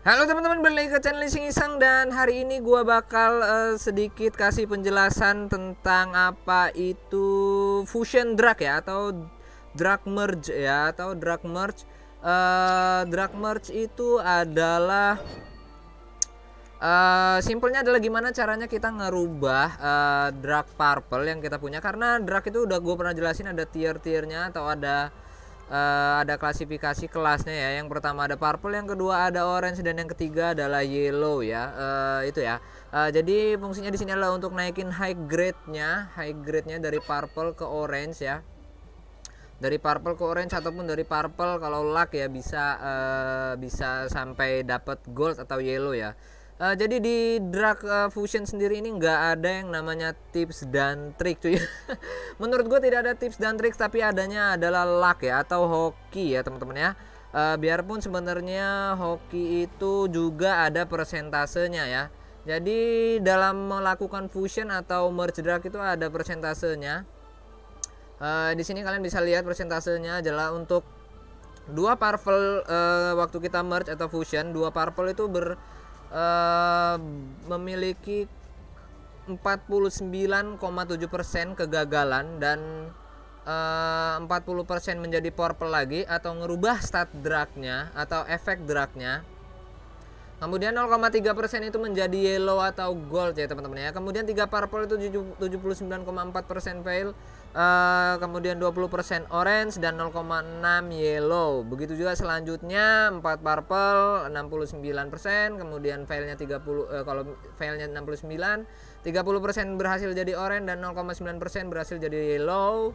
Halo teman-teman, balik ke channel Ising Isang dan hari ini gua bakal uh, sedikit kasih penjelasan tentang apa itu fusion drag ya atau drag merge ya atau drag merge. Uh, eh, drag merge itu adalah Uh, simpelnya adalah gimana caranya kita ngerubah uh, drag purple yang kita punya karena drag itu udah gue pernah jelasin ada tier-tiernya atau ada uh, ada klasifikasi kelasnya ya. Yang pertama ada purple, yang kedua ada orange dan yang ketiga adalah yellow ya. Uh, itu ya. Uh, jadi fungsinya di sini adalah untuk naikin high grade-nya, high grade-nya dari purple ke orange ya. Dari purple ke orange ataupun dari purple kalau luck ya bisa uh, bisa sampai dapat gold atau yellow ya. Uh, jadi di drag uh, eh, fusion sendiri ini nggak ada yang namanya tips dan trik cuy. Menurut gue tidak ada tips dan trik tapi adanya adalah luck ya atau hoki ya teman-teman ya. Uh, biarpun sebenarnya hoki itu juga ada persentasenya ya. Jadi dalam melakukan fusion atau merge drag itu ada persentasenya. Uh, di sini kalian bisa lihat persentasenya adalah untuk dua parvel uh, waktu kita merge atau fusion dua parvel itu ber Eh, memiliki 49,7% kegagalan dan eh, uh, 40% menjadi purple lagi atau merubah stat dragnya atau efek dragnya Kemudian 0,3% persen itu menjadi yellow atau gold ya teman-teman ya. Kemudian 3 purple itu 79,4% persen pale. Uh, kemudian 20% orange dan 0,6 yellow. Begitu juga selanjutnya 4 purple 69%, kemudian failnya 30 uh, eh, kalau failnya 69, 30% berhasil jadi orange dan 0,9% berhasil jadi yellow.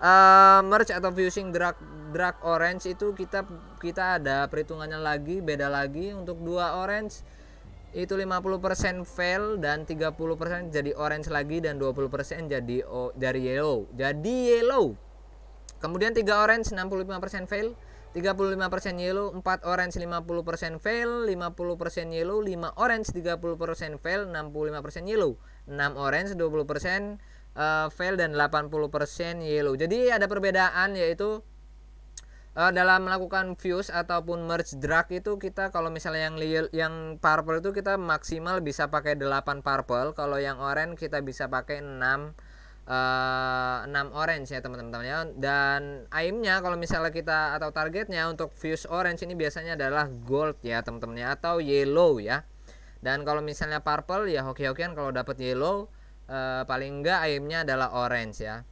uh, eh, merge atau fusing drag drag orange itu kita kita ada perhitungannya lagi beda lagi untuk dua orange itu 50% fail dan 30% jadi orange lagi dan 20% jadi oh, dari yellow. Jadi yellow. Kemudian tiga orange 65% fail, 35% yellow, 4 orange 50% fail, 50% yellow, 5 orange 30% fail, 65% yellow, 6 orange uh, fail dan 80% yellow. Jadi ada perbedaan yaitu uh, dalam melakukan fuse ataupun merge drag itu kita kalau misalnya yang yang purple itu kita maksimal bisa pakai 8 purple, kalau yang orange kita bisa pakai 6 Uh, 6 orange ya teman-teman ya dan aimnya kalau misalnya kita atau targetnya untuk fuse orange ini biasanya adalah gold ya teman-teman ya atau yellow ya dan kalau misalnya purple ya hoki-hokian kalau dapat yellow uh, paling enggak aimnya adalah orange ya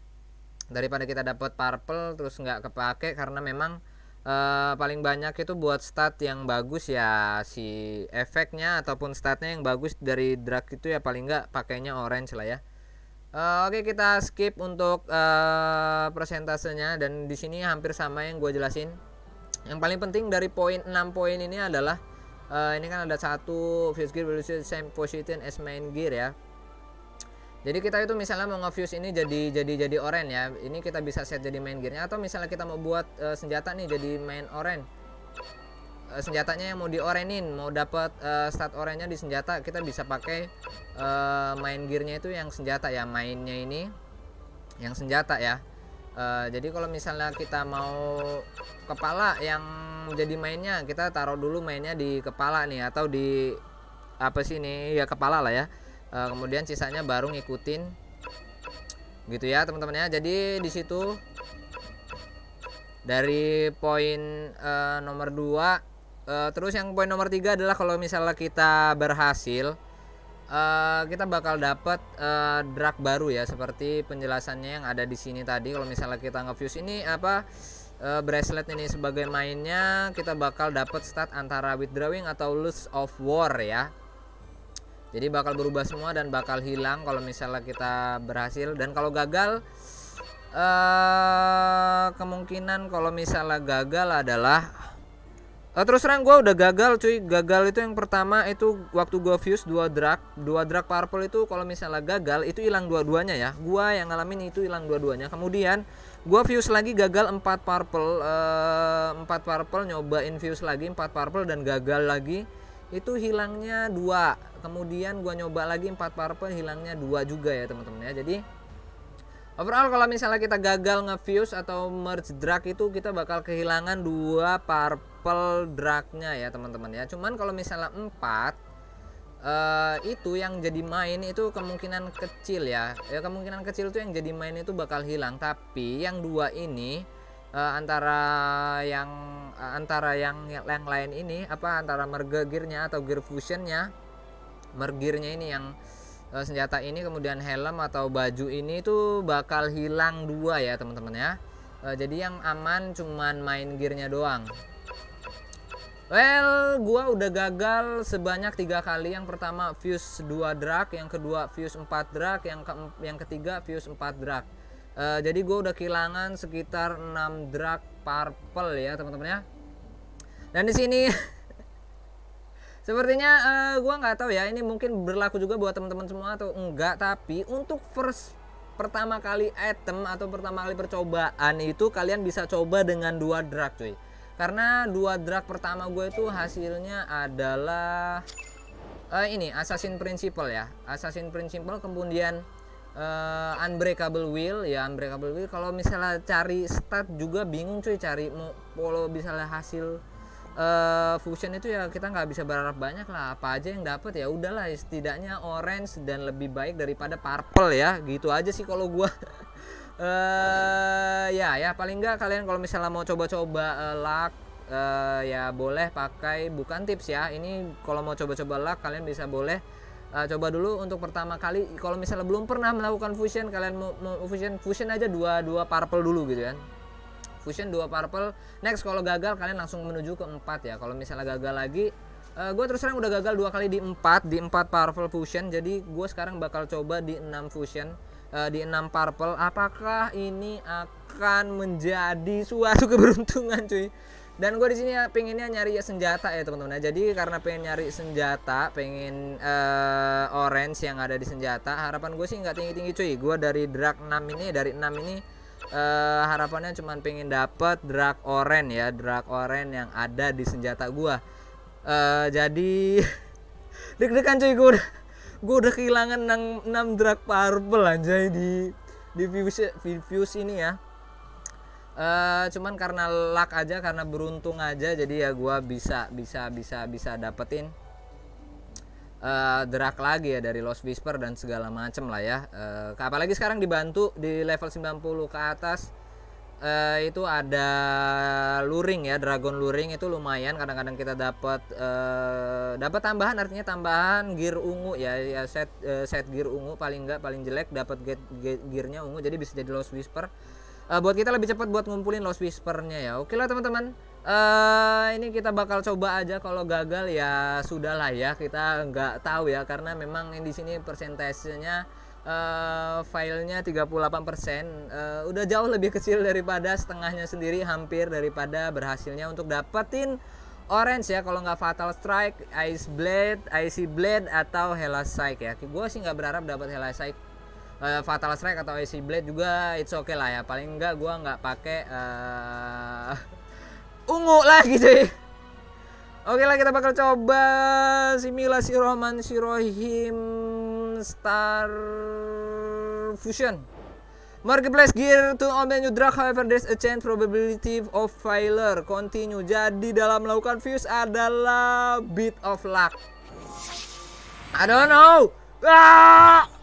daripada kita dapat purple terus nggak kepake karena memang uh, paling banyak itu buat stat yang bagus ya si efeknya ataupun statnya yang bagus dari drag itu ya paling nggak pakainya orange lah ya uh, oke kita skip untuk uh, persentasenya dan di sini hampir sama yang gue jelasin yang paling penting dari poin 6 poin ini adalah uh, ini kan ada satu fuse gear same position as main gear ya jadi kita itu misalnya mau ngefuse ini jadi jadi jadi oranye ya. Ini kita bisa set jadi main gearnya atau misalnya kita mau buat uh, senjata nih jadi main oranye. Eh, senjatanya yang mau diorenin, mau dapat uh, eh, stat orennya di senjata, kita bisa pakai uh, main gearnya itu yang senjata ya, mainnya ini yang senjata ya. Uh, jadi kalau misalnya kita mau kepala yang jadi mainnya, kita taruh dulu mainnya di kepala nih atau di apa sih ini ya kepala lah ya uh, kemudian sisanya baru ngikutin gitu ya teman-teman ya jadi di situ dari poin uh, nomor 2 uh, eh, terus yang poin nomor 3 adalah kalau misalnya kita berhasil uh, kita bakal dapat uh, drag baru ya seperti penjelasannya yang ada di sini tadi kalau misalnya kita ngefuse ini apa uh, bracelet ini sebagai mainnya kita bakal dapat stat antara withdrawing atau lose of war ya jadi bakal berubah semua dan bakal hilang kalau misalnya kita berhasil dan kalau gagal uh, kemungkinan kalau misalnya gagal adalah uh, terus terang gue udah gagal cuy gagal itu yang pertama itu waktu gue fuse dua drag dua drag purple itu kalau misalnya gagal itu hilang dua-duanya ya gue yang ngalamin itu hilang dua-duanya kemudian gue fuse lagi gagal empat purple uh, empat purple nyoba infuse lagi empat purple dan gagal lagi itu hilangnya dua kemudian gua nyoba lagi empat parpe hilangnya dua juga ya teman-teman ya jadi overall kalau misalnya kita gagal ngefuse atau merge drag itu kita bakal kehilangan dua purple dragnya ya teman-teman ya cuman kalau misalnya empat uh, itu yang jadi main itu kemungkinan kecil ya ya kemungkinan kecil itu yang jadi main itu bakal hilang tapi yang dua ini uh, antara yang uh, antara yang yang lain ini apa antara merge gearnya atau gear fusionnya mergirnya ini yang uh, senjata ini kemudian helm atau baju ini itu bakal hilang dua ya teman-teman ya uh, jadi yang aman cuman main gearnya doang well gua udah gagal sebanyak tiga kali yang pertama fuse 2 drag yang kedua fuse 4 drag yang ke yang ketiga fuse 4 drag Eh, jadi gue udah kehilangan sekitar 6 drag purple ya teman-teman ya. Dan di sini sepertinya uh, eh, gue nggak tahu ya ini mungkin berlaku juga buat teman-teman semua atau enggak tapi untuk first pertama kali item atau pertama kali percobaan itu kalian bisa coba dengan dua drag cuy. Karena dua drag pertama gue itu hasilnya adalah uh, ini Assassin Principle ya. Assassin Principle kemudian uh, unbreakable wheel ya unbreakable wheel kalau misalnya cari stat juga bingung cuy cari mau kalau misalnya hasil uh, fusion itu ya kita nggak bisa berharap banyak lah apa aja yang dapat ya udahlah setidaknya orange dan lebih baik daripada purple ya gitu aja sih kalau gue. uh, ya ya paling enggak kalian kalau misalnya mau coba-coba uh, luck uh, ya boleh pakai bukan tips ya ini kalau mau coba-coba luck kalian bisa boleh uh, coba dulu untuk pertama kali kalau misalnya belum pernah melakukan fusion kalian mau, mau fusion fusion aja dua dua purple dulu gitu kan fusion dua purple next kalau gagal kalian langsung menuju ke empat ya kalau misalnya gagal lagi uh, eh, gue terus terang udah gagal dua kali di empat di empat purple fusion jadi gue sekarang bakal coba di enam fusion uh, di enam purple apakah ini akan menjadi suatu keberuntungan cuy dan gue di sini ya pengennya nyari senjata ya teman-teman ya. jadi karena pengen nyari senjata pengen uh, orange yang ada di senjata harapan gue sih nggak tinggi-tinggi cuy gue dari drag 6 ini dari 6 ini uh, harapannya cuma pengen dapet drag orange ya drag orange yang ada di senjata gue uh, jadi deg-degan cuy gue udah gue udah kehilangan 6, 6 drag purple anjay di di views, views ini ya Eh, cuman karena luck aja karena beruntung aja jadi ya gue bisa bisa bisa bisa dapetin uh, lagi ya dari Lost Whisper dan segala macem lah ya uh, apalagi sekarang dibantu di level 90 ke atas uh, itu ada luring ya dragon luring itu lumayan kadang-kadang kita dapat uh, dapat tambahan artinya tambahan gear ungu ya, ya set uh, set gear ungu paling enggak paling jelek dapat gearnya ungu jadi bisa jadi lost whisper uh, buat kita lebih cepat buat ngumpulin lost whispernya ya oke lah teman-teman uh, ini kita bakal coba aja kalau gagal ya sudahlah ya kita nggak tahu ya karena memang di sini persentasenya uh, filenya 38% uh, udah jauh lebih kecil daripada setengahnya sendiri hampir daripada berhasilnya untuk dapetin Orange ya kalau nggak Fatal Strike, Ice Blade, Icy Blade atau Hella Psych ya. Gue sih nggak berharap dapat Hella Psych uh, Fatal Strike atau AC Blade juga it's okay lah ya paling enggak gua enggak pakai uh, ungu lagi ya Oke lah kita bakal coba simulasi Roman Sirohim Star Fusion. Marketplace gear to obtain new drug, however there's a chance probability of failure. Continue. Jadi dalam melakukan fuse adalah bit of luck. I don't know. Ah!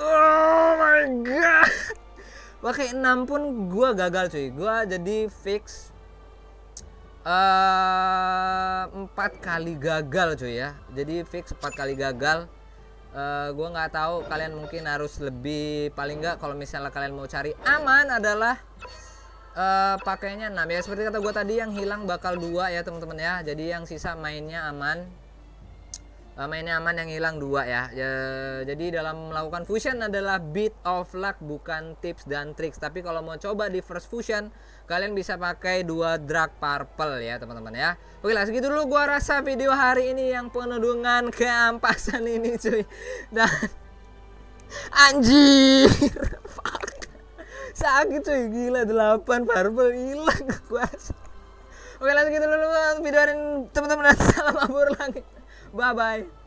oh my god pakai 6 pun gua gagal cuy gua jadi fix eh, empat uh, kali gagal cuy ya jadi fix empat kali gagal uh, eh, gue nggak tahu kalian mungkin harus lebih paling nggak kalau misalnya kalian mau cari aman adalah uh, pakainya 6 ya seperti kata gue tadi yang hilang bakal dua ya teman-teman ya jadi yang sisa mainnya aman mainnya aman yang hilang dua ya. ya jadi dalam melakukan fusion adalah bit of luck bukan tips dan triks tapi kalau mau coba di first fusion kalian bisa pakai dua drag purple ya teman-teman ya oke lah segitu dulu gua rasa video hari ini yang penuh dengan keampasan ini cuy dan anjir sakit cuy gila delapan purple hilang gua oke lah segitu dulu video hari ini teman-teman salam abur langit Bye-bye.